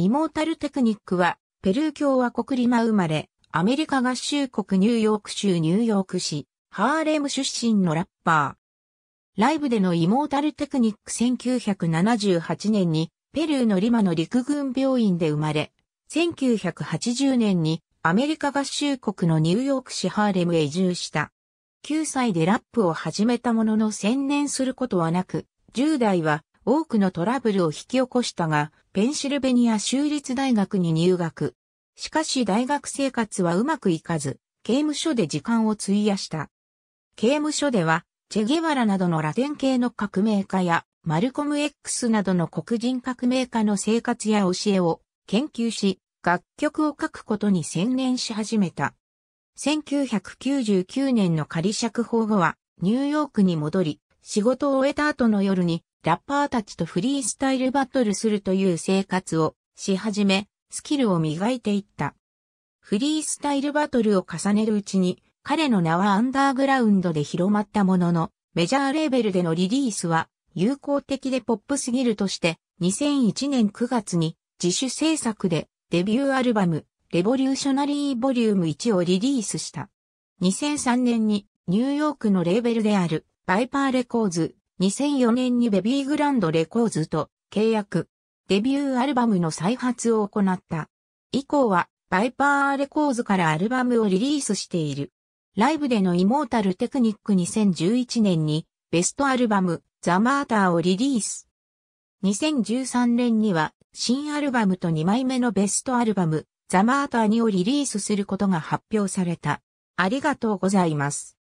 イモータルテクニックは、ペルー共和国リマ生まれ、アメリカ合衆国ニューヨーク州ニューヨーク市、ハーレム出身のラッパー。ライブでのイモータルテクニック1978年に、ペルーのリマの陸軍病院で生まれ、1980年にアメリカ合衆国のニューヨーク市ハーレムへ移住した。9歳でラップを始めたものの専念することはなく、10代は多くのトラブルを引き起こしたが、ペンシルベニア州立大学に入学。しかし大学生活はうまくいかず、刑務所で時間を費やした。刑務所では、チェゲワラなどのラテン系の革命家や、マルコム X などの黒人革命家の生活や教えを研究し、楽曲を書くことに専念し始めた。1999年の仮釈放後は、ニューヨークに戻り、仕事を終えた後の夜に、ラッパーたちとフリースタイルバトルするという生活をし始め、スキルを磨いていった。フリースタイルバトルを重ねるうちに、彼の名はアンダーグラウンドで広まったものの、メジャーレーベルでのリリースは、友好的でポップすぎるとして、2001年9月に自主制作でデビューアルバム、レボリューショナリーボリューム1をリリースした。2003年にニューヨークのレーベルであるバイパーレコーズ、2004年にベビーグランドレコーズと契約、デビューアルバムの再発を行った。以降は、バイパーレコーズからアルバムをリリースしている。ライブでのイモータルテクニック2011年に、ベストアルバム、ザ・マーターをリリース。2013年には、新アルバムと2枚目のベストアルバム、ザ・マーター2をリリースすることが発表された。ありがとうございます。